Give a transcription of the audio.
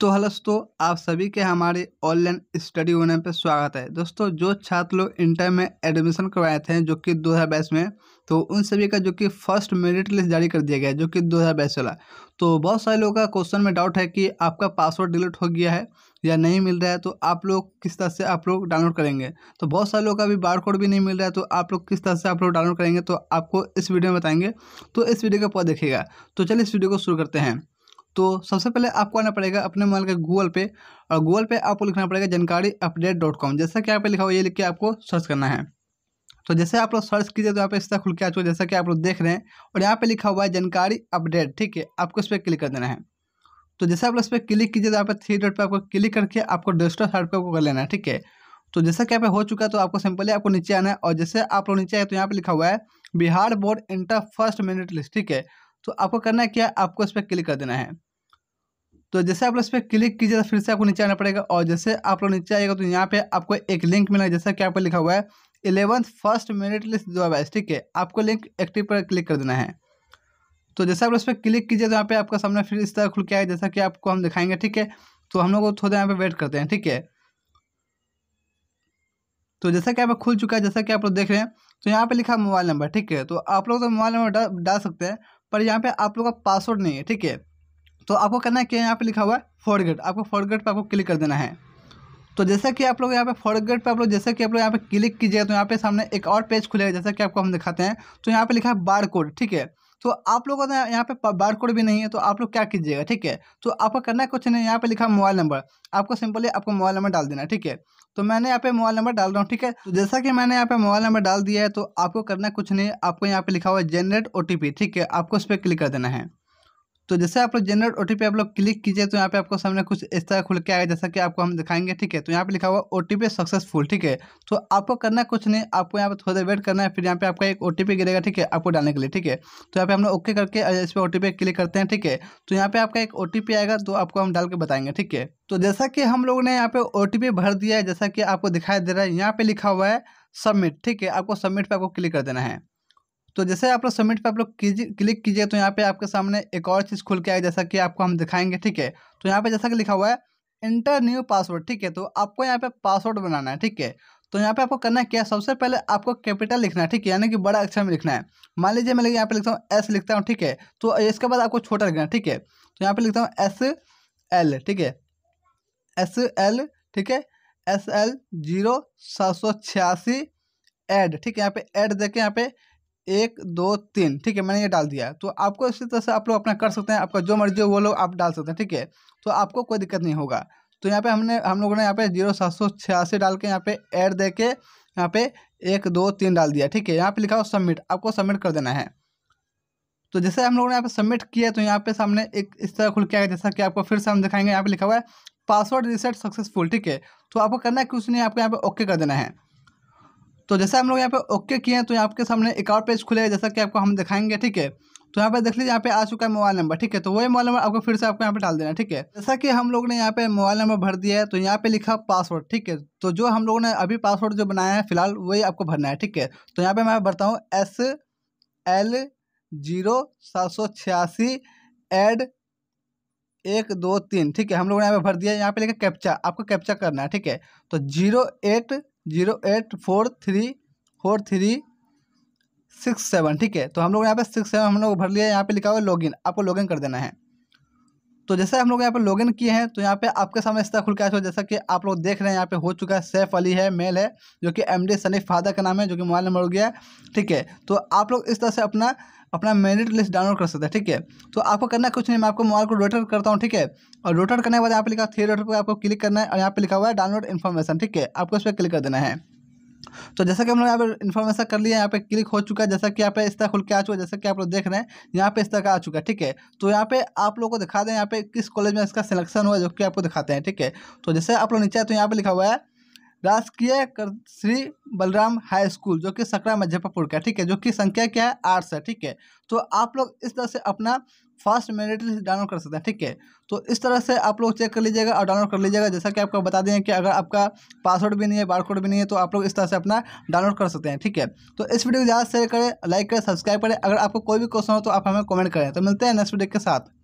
तो हेलो दोस्तों आप सभी के हमारे ऑनलाइन स्टडी होने पर स्वागत है दोस्तों जो छात्र लोग इंटर में एडमिशन करवाए थे जो कि दो हज़ार बाईस में तो उन सभी का जो कि फर्स्ट मेरिट लिस्ट जारी कर दिया गया है जो कि दो हज़ार बाईस वाला तो बहुत सारे लोगों का क्वेश्चन में डाउट है कि आपका पासवर्ड डिलीट हो गया है या नहीं मिल रहा है तो आप लोग किस तरह से आप लोग डाउनलोड करेंगे तो बहुत सारे लोग का अभी बार कोड भी नहीं मिल रहा है तो आप लोग किस तरह से आप लोग डाउनलोड करेंगे तो आपको इस वीडियो में बताएंगे तो इस वीडियो के ऊपर देखिएगा तो चलिए इस वीडियो को शुरू करते हैं तो सबसे पहले आपको आना पड़ेगा अपने मोबाइल के गूगल पे और गूगल पे आपको लिखना पड़ेगा जानकारी अपडेट डॉट कॉम जैसा कि यहाँ पे लिखा हुआ ये लिख के आपको सर्च करना है तो जैसे आप लोग सर्च कीजिए तो यहाँ पे इस तरह खुल के आ चुका जैसा कि आप लोग देख रहे हैं और यहाँ पे लिखा हुआ है जानकारी अपडेट ठीक है आपको इस पर क्लिक कर देना है तो जैसे आप लोग इस पर क्लिक कीजिए तो यहाँ पे थ्री डॉट पर आपको क्लिक करके आपको डिजिटल साइड पर आपको कर लेना है ठीक है तो जैसा कि यहाँ पे हो चुका है तो आपको सिंपली आपको नीचे आना है और जैसे आप लोग नीचे आए तो यहाँ पे लिखा हुआ है Bihar board inter first merit list ठीक है तो आपको करना है क्या आपको इस पर क्लिक कर देना है तो जैसे आप लोग इस पर क्लिक कीजिए तो फिर से आपको नीचे आना पड़ेगा और जैसे आप लोग नीचे आएगा तो यहाँ पे आपको एक लिंक मिलेगा जैसा कि आपको लिखा हुआ है इलेवंथ फर्स्ट मेरिट लिस्ट जो है ठीक है आपको लिंक एक्टिव पर क्लिक कर देना है तो जैसे आप लोग इस पर क्लिक कीजिए तो यहाँ पे आपका सामने फिर इस तरह खुल के आए जैसा कि आपको हम दिखाएंगे ठीक है तो हम लोग थोड़ा यहाँ पे वेट करते हैं ठीक है तो जैसा कि आप खुल चुका है जैसा कि आप लोग देख रहे हैं तो यहाँ पे लिखा मोबाइल नंबर ठीक है तो आप लोग तो मोबाइल नंबर डाल सकते हैं पर यहाँ पे आप लोग का पासवर्ड नहीं है ठीक है तो आपको करना है क्या यहाँ पे लिखा हुआ है फॉरगेट आपको फॉरगेट पे आपको क्लिक कर देना है तो जैसे कि आप लोग यहाँ पे फॉरगेट पे आप लोग जैसे कि आप लोग यहाँ पे क्लिक कीजिए तो यहाँ पे सामने एक और पेज खुलेगा जैसा कि आपको हम दिखाते हैं तो यहाँ पे लिखा है बार कोड ठीक है तो आप लोगों का यहाँ पे बार कोड भी नहीं है तो आप लोग क्या कीजिएगा ठीक है तो आपको करना है कुछ नहीं यहाँ पे लिखा मोबाइल नंबर आपको सिंपली आपको मोबाइल नंबर डाल देना ठीक है तो मैंने यहाँ पे मोबाइल नंबर डाल रहा हूँ ठीक है तो जैसा कि मैंने यहाँ पे मोबाइल नंबर डाल दिया है तो आपको करना कुछ नहीं आपको यहाँ पे लिखा हुआ है जनरेट ओ ठीक है आपको उस पर क्लिक कर देना है तो जैसे आप लोग जनरेट ओ आप लोग क्लिक कीजिए तो यहाँ पे आपको सामने कुछ इस तरह खुल के आएगा जैसा कि आपको हम दिखाएंगे ठीक है तो यहाँ पे लिखा हुआ ओ सक्सेसफुल ठीक है तो आपको करना कुछ नहीं आपको यहाँ पे थोड़ा देर वेट करना है फिर यहाँ पे आपका एक ओ गिरेगा ठीक है आपको डालने के लिए ठीक है तो यहाँ पे हम लोग ओके करके इस पर ओ क्लिक करते हैं ठीक है तो यहाँ पे आपका एक ओ आएगा तो आपको हम डाल के बताएंगे ठीक है तो जैसा कि हम लोगों ने यहाँ पे ओ भर दिया है जैसा कि आपको दिखाई दे रहा है यहाँ पे लिखा हुआ है सबमिट ठीक है आपको सबमिट पे आपको क्लिक कर देना है तो जैसे आप लोग सबमिट पे आप लोग कीजिए क्लिक कीजिए तो यहाँ पे आपके सामने एक और चीज़ खुल के आए जैसा कि आपको हम दिखाएंगे ठीक है तो यहाँ पे जैसा कि लिखा हुआ है इंटर न्यू पासवर्ड ठीक है तो आपको यहाँ पे पासवर्ड बनाना है ठीक है तो यहाँ पे आपको करना है क्या सबसे पहले आपको कैपिटल लिखना है ठीक है यानी कि बड़ा अक्षर में लिखना है मान लीजिए मैं यहाँ पे लिखता हूँ एस लिखता हूँ ठीक है तो इसके बाद आपको छोटा लिखना है ठीक है तो यहाँ पर लिखता हूँ एस एल ठीक है एस एल ठीक है एस एल जीरो सात सौ छियासी एड ठीक है यहाँ पे एड देके यहाँ पे एक दो तीन ठीक है मैंने ये डाल दिया तो आपको इसी तरह से आप लोग अपना कर सकते हैं आपका जो मर्जी हो वो लोग आप डाल सकते हैं ठीक है तो आपको कोई दिक्कत नहीं होगा तो यहाँ पे हमने हम लोगों ने यहाँ पे जीरो सात सौ छियासी डाल के यहाँ पे ऐड दे के यहाँ पे एक दो तीन डाल दिया ठीक है यहाँ पे लिखा हो सबमिट आपको सबमिट कर देना है तो जैसे हम लोगों ने यहाँ पे सबमिट किया तो यहाँ पे सामने एक इस तरह खुल के आया जैसा कि आपको फिर से हम दिखाएंगे यहाँ पे लिखा हुआ है पासवर्ड रिसेट सक्सेसफुल ठीक है तो आपको करना है कुछ नहीं आपको यहाँ पे ओके कर देना है तो जैसे हम लोग यहाँ पे ओके किए हैं तो यहाँ आपके सामने एक और पेज खुलेगा जैसा कि आपको हम दिखाएंगे ठीक है तो यहाँ पे देख लीजिए यहाँ पे आ चुका है मोबाइल नंबर ठीक है तो वही मोबाइल नंबर आपको फिर से आपको यहाँ पे डाल देना है ठीक है जैसा कि हम लोग ने यहाँ पे मोबाइल नंबर भर दिया है तो यहाँ पे लिखा पासवर्ड ठीक है तो जो हम लोगों ने अभी पासवर्ड जो बनाया है फिलहाल वही आपको भरना है ठीक है तो यहाँ पे मैं भरता हूँ एस एल जीरो सात सौ छियासी एड एक दो तीन ठीक है हम लोगों ने यहाँ पे भर दिया है यहाँ पे लिखा कैप्चा आपको कैप्चा करना है ठीक है तो zero eight zero eight four three four three six seven ठीक है तो हम लोग यहाँ पे सिक्स सेवन हम लोग भर लिया यहाँ पे लिखा हुआ है लॉगिन आपको लॉगिन कर देना है तो जैसे हम लोग यहाँ पर लॉगिन किए हैं तो यहाँ पे आपके सामने इस तरह खुल के आया जैसा कि आप लोग देख रहे हैं यहाँ पे हो चुका है सैफ अली है मेल है जो कि एम डी सनीफ फादर का नाम है जो कि मोबाइल नंबर हो गया है ठीक है तो आप लोग इस तरह से अपना अपना मेरिट लिस्ट डाउनलोड कर सकते हैं ठीक है तो आपको करना कुछ नहीं मैं आपको मोबाइल को रोटेट करता हूँ ठीक है और रोटेट करने के बाद यहाँ पे लिखा थ्री रोटेट पर आपको क्लिक करना है और यहाँ पे लिखा हुआ है डाउनलोड इन्फॉर्मेशन ठीक है आपको इस पर क्लिक कर देना है तो जैसा कि हम लोग यहाँ पर इन्फॉर्मेशन कर लिया यहाँ पे क्लिक हो चुका है जैसा कि यहाँ पे इस तरह खुल के आ चुका है जैसा कि आप लोग देख रहे हैं यहाँ पे इस तरह का आ चुका है ठीक है तो यहाँ पे आप लोग को दिखा दें यहाँ पे किस कॉलेज में इसका सिलेक्शन हुआ जो कि आपको दिखाते हैं ठीक है तो जैसे आप लोग नीचे तो यहाँ पे लिखा हुआ है राजकीय श्री बलराम हाई स्कूल जो कि सकरा मुजफ्फरपुर का ठीक है जो कि संख्या क्या है आठ से ठीक है तो आप लोग इस तरह से अपना फर्स्ट मेरिट लिस्ट डाउनलोड कर सकते हैं ठीक है तो इस तरह से आप लोग चेक कर लीजिएगा और डाउनलोड कर लीजिएगा जैसा कि आपको बता दें कि अगर आपका पासवर्ड भी नहीं है बारकोड भी नहीं है तो आप लोग इस तरह से अपना डाउनलोड कर सकते हैं ठीक है तो इस वीडियो को ज़्यादा शेयर करें लाइक करें सब्सक्राइब करें अगर आपको कोई भी क्वेश्चन हो तो आप हमें कमेंट करें तो मिलते हैं नेक्स्ट वीडियो के साथ